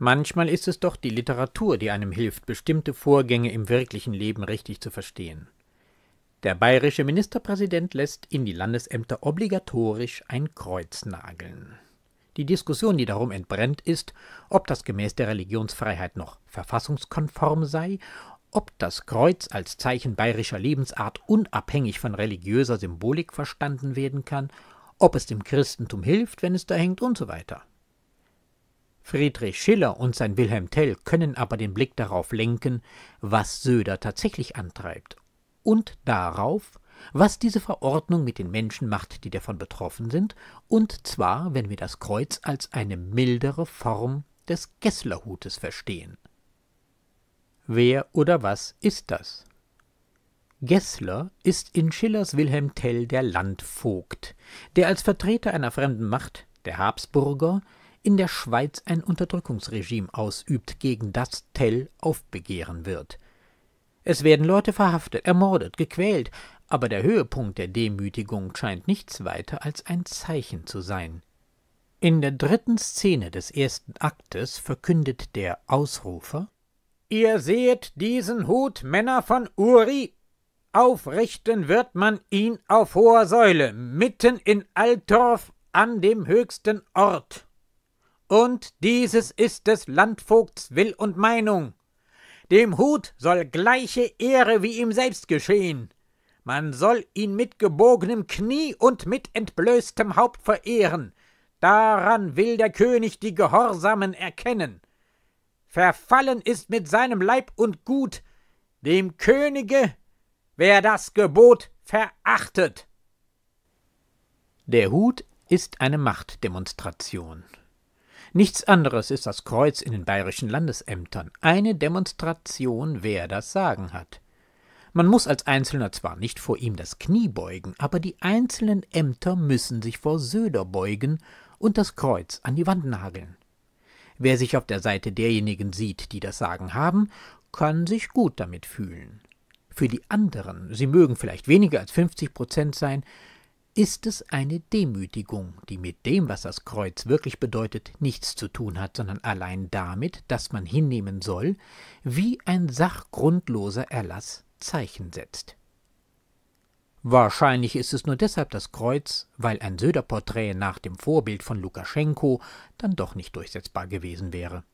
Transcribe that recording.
Manchmal ist es doch die Literatur, die einem hilft, bestimmte Vorgänge im wirklichen Leben richtig zu verstehen. Der bayerische Ministerpräsident lässt in die Landesämter obligatorisch ein Kreuz nageln. Die Diskussion, die darum entbrennt, ist, ob das gemäß der Religionsfreiheit noch verfassungskonform sei, ob das Kreuz als Zeichen bayerischer Lebensart unabhängig von religiöser Symbolik verstanden werden kann, ob es dem Christentum hilft, wenn es da hängt und so weiter. Friedrich Schiller und sein Wilhelm Tell können aber den Blick darauf lenken, was Söder tatsächlich antreibt und darauf, was diese Verordnung mit den Menschen macht, die davon betroffen sind, und zwar, wenn wir das Kreuz als eine mildere Form des Gesslerhutes verstehen. Wer oder was ist das? Gessler ist in Schillers Wilhelm Tell der Landvogt, der als Vertreter einer fremden Macht, der Habsburger, in der Schweiz ein Unterdrückungsregime ausübt, gegen das Tell aufbegehren wird. Es werden Leute verhaftet, ermordet, gequält, aber der Höhepunkt der Demütigung scheint nichts weiter als ein Zeichen zu sein. In der dritten Szene des ersten Aktes verkündet der Ausrufer Ihr seht diesen Hut, Männer von Uri, aufrichten wird man ihn auf hoher Säule, mitten in Altorf an dem höchsten Ort. Und dieses ist des Landvogts Will und Meinung. Dem Hut soll gleiche Ehre wie ihm selbst geschehen. Man soll ihn mit gebogenem Knie und mit entblößtem Haupt verehren. Daran will der König die Gehorsamen erkennen. Verfallen ist mit seinem Leib und Gut dem Könige, wer das Gebot verachtet. Der Hut ist eine Machtdemonstration. Nichts anderes ist das Kreuz in den bayerischen Landesämtern. Eine Demonstration, wer das Sagen hat. Man muss als Einzelner zwar nicht vor ihm das Knie beugen, aber die einzelnen Ämter müssen sich vor Söder beugen und das Kreuz an die Wand nageln. Wer sich auf der Seite derjenigen sieht, die das Sagen haben, kann sich gut damit fühlen. Für die anderen, sie mögen vielleicht weniger als 50 Prozent sein, ist es eine Demütigung, die mit dem, was das Kreuz wirklich bedeutet, nichts zu tun hat, sondern allein damit, dass man hinnehmen soll, wie ein sachgrundloser Erlass Zeichen setzt. Wahrscheinlich ist es nur deshalb das Kreuz, weil ein Söder-Porträt nach dem Vorbild von Lukaschenko dann doch nicht durchsetzbar gewesen wäre.